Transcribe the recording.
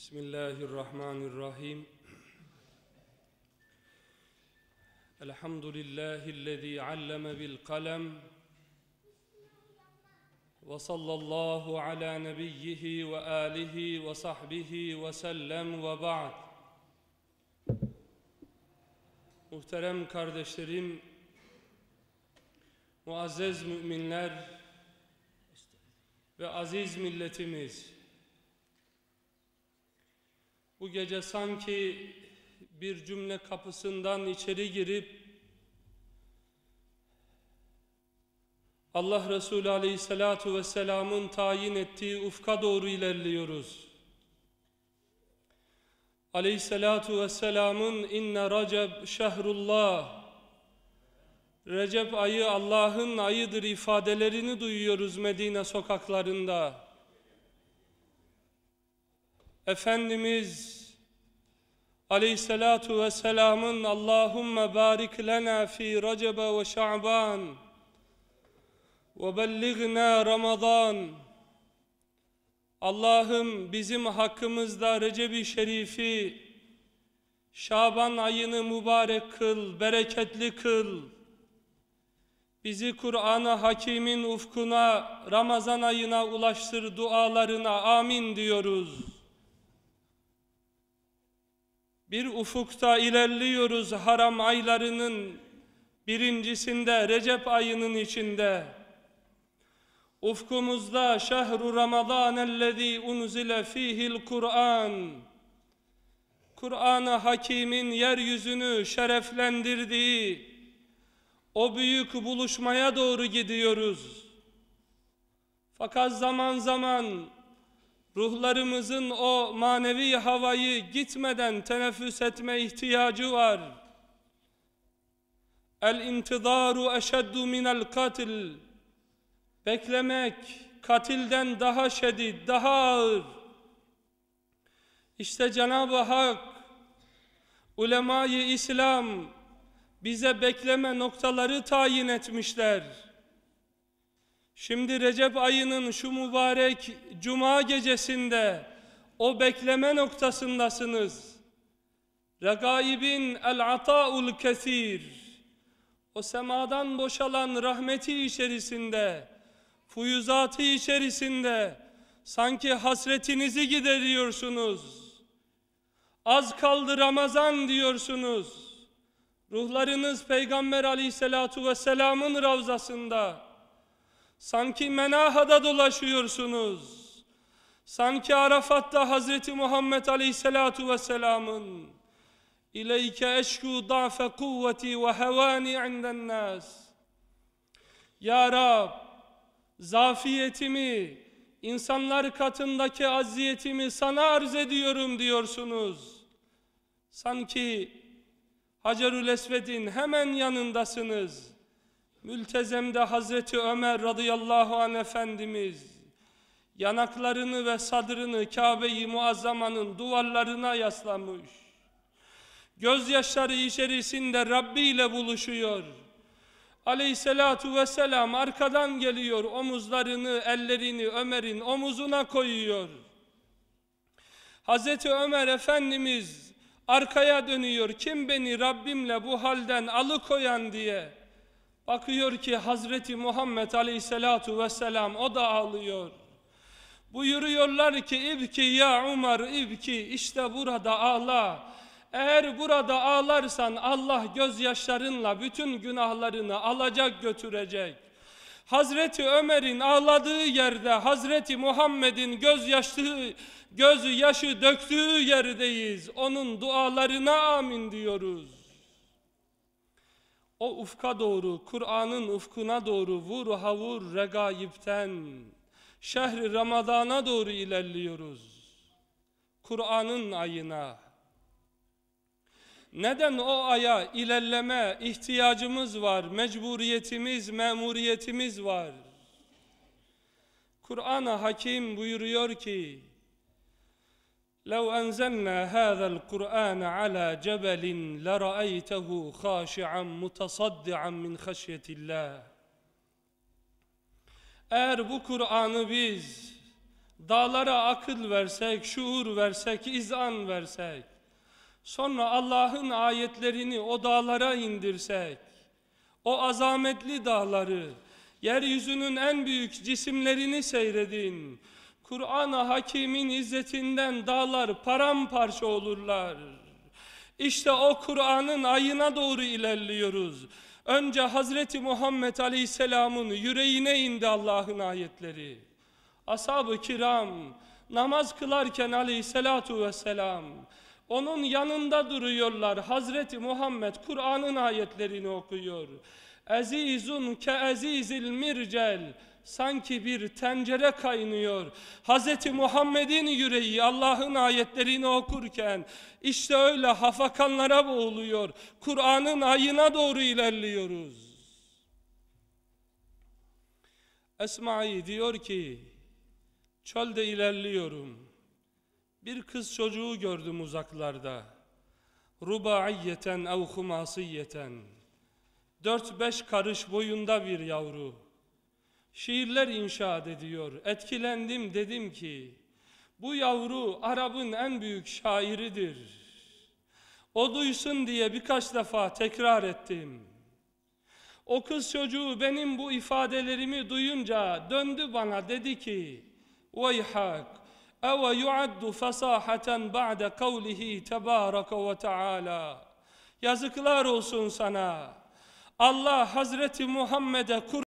Bismillahirrahmanirrahim. Elhamdülillahi'llezî alleme bil kalem ve sallallahu ala nebiyyihi ve alihi ve sahbihi ve sellem ve ba'd. Muhterem kardeşlerim, muazzez müminler ve aziz milletimiz, bu gece sanki bir cümle kapısından içeri girip Allah Resulü Aleyhisselatu Vesselam'ın tayin ettiği ufka doğru ilerliyoruz. Aleyhisselatu Vesselam'ın inne raceb şehrullah Recep ayı Allah'ın ayıdır ifadelerini duyuyoruz Medine sokaklarında. Efendimiz Aleyhisselatu vesselamın Allahümme barik lena fi Recebe ve Şa'ban ve belligna Ramazan Allah'ım bizim hakkımızda Recep-i Şerif'i Şaban ayını mübarek kıl, bereketli kıl. Bizi Kur'an-ı Hakim'in ufkuna, Ramazan ayına ulaştır dualarına amin diyoruz. Bir ufukta ilerliyoruz haram aylarının birincisinde Recep ayının içinde. Ufkumuzda şehru Ramazan ellezî unzile fihil Kur'an. Kur'an-ı Hakîm'in yeryüzünü şereflendirdiği o büyük buluşmaya doğru gidiyoruz. Fakat zaman zaman Ruhlarımızın o manevi havayı gitmeden teneffüs etme ihtiyacı var. El intidaru eşeddu minel katil. Beklemek katilden daha şedid, daha ağır. İşte Cenab-ı Hak, ulemayı İslam bize bekleme noktaları tayin etmişler. Şimdi Recep ayının şu mübarek cuma gecesinde o bekleme noktasındasınız. Regaibin el-ata'ul kesir. O semadan boşalan rahmeti içerisinde, fuyuzatı içerisinde sanki hasretinizi gideriyorsunuz. Az kaldı Ramazan diyorsunuz. Ruhlarınız Peygamber aleyhissalatu vesselamın ravzasında. Sanki menahada dolaşıyorsunuz. Sanki Arafat'ta Hazreti Muhammed Aleyhisselatu Vesselam'ın İleyke eşku da'fe kuvveti ve hevani inden nas. Ya Rab, zafiyetimi, insanlar katındaki aziyetimi sana arz ediyorum diyorsunuz. Sanki Hacerül Esved'in hemen yanındasınız. Mültezem'de Hazreti Ömer radıyallahu an Efendimiz yanaklarını ve sadrını Kabe-i Muazzama'nın duvarlarına yaslamış. Gözyaşları içerisinde Rabbi ile buluşuyor. Aleyhisselatu vesselam arkadan geliyor omuzlarını, ellerini Ömer'in omuzuna koyuyor. Hazreti Ömer Efendimiz arkaya dönüyor. Kim beni Rabbimle bu halden alıkoyan diye Bakıyor ki Hazreti Muhammed Aleyhisselatu Vesselam o da ağlıyor. Buyuruyorlar ki ibki ya Umar ibki işte burada ağla. Eğer burada ağlarsan Allah gözyaşlarınla bütün günahlarını alacak götürecek. Hazreti Ömer'in ağladığı yerde Hazreti Muhammed'in gözyaşı, gözyaşı döktüğü yerdeyiz. Onun dualarına amin diyoruz. O ufka doğru, Kur'an'ın ufkuna doğru vur havur regaibten şehri Ramadana doğru ilerliyoruz. Kur'an'ın ayına. Neden o aya ilerleme ihtiyacımız var, mecburiyetimiz, memuriyetimiz var? Kur'an-ı Hakim buyuruyor ki, لو أنزلنا هذا القرآن على جبل لرأيته خاشعا متصدعا من خشية الله Eğer bu Kur'an'ı biz dağlara akıl versek, şuur versek, izan versek, sonra Allah'ın ayetlerini o dağlara indirsek, o azametli dağları, yeryüzünün en büyük cisimlerini seyredin, Kur'an-ı Hakim'in izzetinden dağlar paramparça olurlar. İşte o Kur'an'ın ayına doğru ilerliyoruz. Önce Hazreti Muhammed Aleyhisselam'ın yüreğine indi Allah'ın ayetleri. Ashab-ı kiram namaz kılarken aleyhissalatu vesselam onun yanında duruyorlar. Hazreti Muhammed Kur'an'ın ayetlerini okuyor. Azizun ke ezizil mircel. Sanki bir tencere kaynıyor. Hazreti Muhammed'in yüreği Allah'ın ayetlerini okurken işte öyle hafakanlara boğuluyor. Kur'an'ın ayına doğru ilerliyoruz. Esma'yı diyor ki çölde ilerliyorum. Bir kız çocuğu gördüm uzaklarda. Rubaiyeten ev humasiyeten. Dört beş karış boyunda bir yavru. Şiirler inşaat ediyor. Etkilendim dedim ki, bu yavru Arap'ın en büyük şairidir. O duysun diye birkaç defa tekrar ettim. O kız çocuğu benim bu ifadelerimi duyunca döndü bana dedi ki, Vay hak, اَوَ يُعَدُّ فَسَاحَةً بَعْدَ قَوْلِهِ تَبَارَكَ وَتَعَالَى Yazıklar olsun sana. Allah Hazreti Muhammed'e kur